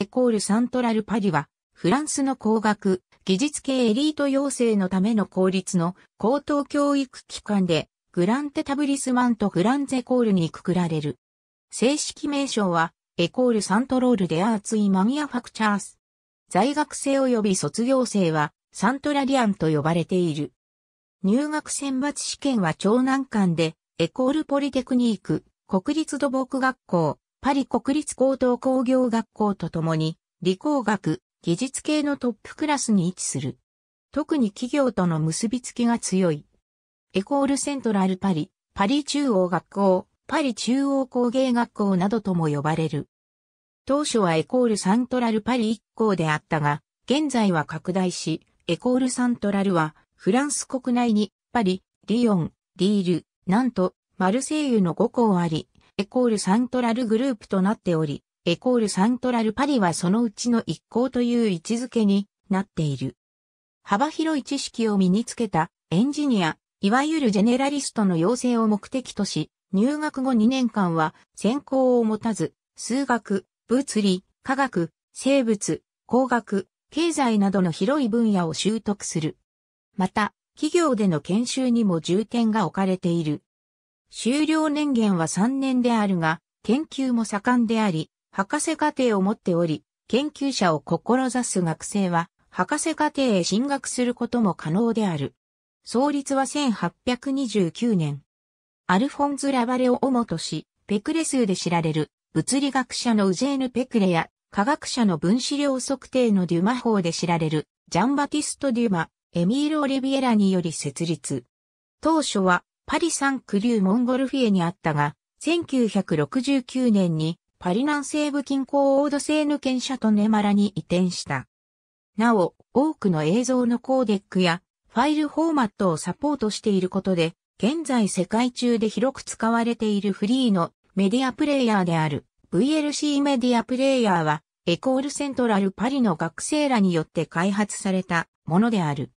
エコールサントラルパリは、フランスの工学、技術系エリート養成のための公立の高等教育機関で、グランテタブリスマンとフランゼコールにくくられる。正式名称は、エコールサントロールデアーツイマニアファクチャース。在学生及び卒業生は、サントラリアンと呼ばれている。入学選抜試験は長男間で、エコールポリテクニーク、国立土木学校、パリ国立高等工業学校とともに、理工学、技術系のトップクラスに位置する。特に企業との結びつきが強い。エコールセントラルパリ、パリ中央学校、パリ中央工芸学校などとも呼ばれる。当初はエコールサントラルパリ1校であったが、現在は拡大し、エコールサントラルは、フランス国内に、パリ、リヨン、リール、なんと、マルセイユの5校あり、エコールサントラルグループとなっており、エコールサントラルパリはそのうちの一行という位置づけになっている。幅広い知識を身につけたエンジニア、いわゆるジェネラリストの養成を目的とし、入学後2年間は専攻を持たず、数学、物理、科学、生物、工学、経済などの広い分野を習得する。また、企業での研修にも重点が置かれている。終了年限は3年であるが、研究も盛んであり、博士課程を持っており、研究者を志す学生は、博士課程へ進学することも可能である。創立は1829年。アルフォンズ・ラバレを主とし、ペクレ数で知られる、物理学者のウジェーヌ・ペクレや、科学者の分子量測定のデュマ法で知られる、ジャンバティスト・デュマ、エミール・オリビエラにより設立。当初は、パリ・サン・クリュー・モンゴルフィエにあったが、1969年にパリ南西部近郊オードセーヌ県シャトネマラに移転した。なお、多くの映像のコーデックやファイルフォーマットをサポートしていることで、現在世界中で広く使われているフリーのメディアプレイヤーである VLC メディアプレイヤーはエコールセントラルパリの学生らによって開発されたものである。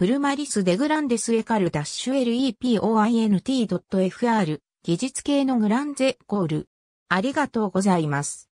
プルマリス・デグランデス・エカル・ダッシュ LEPOINT.fr 技術系のグランゼコール。ありがとうございます。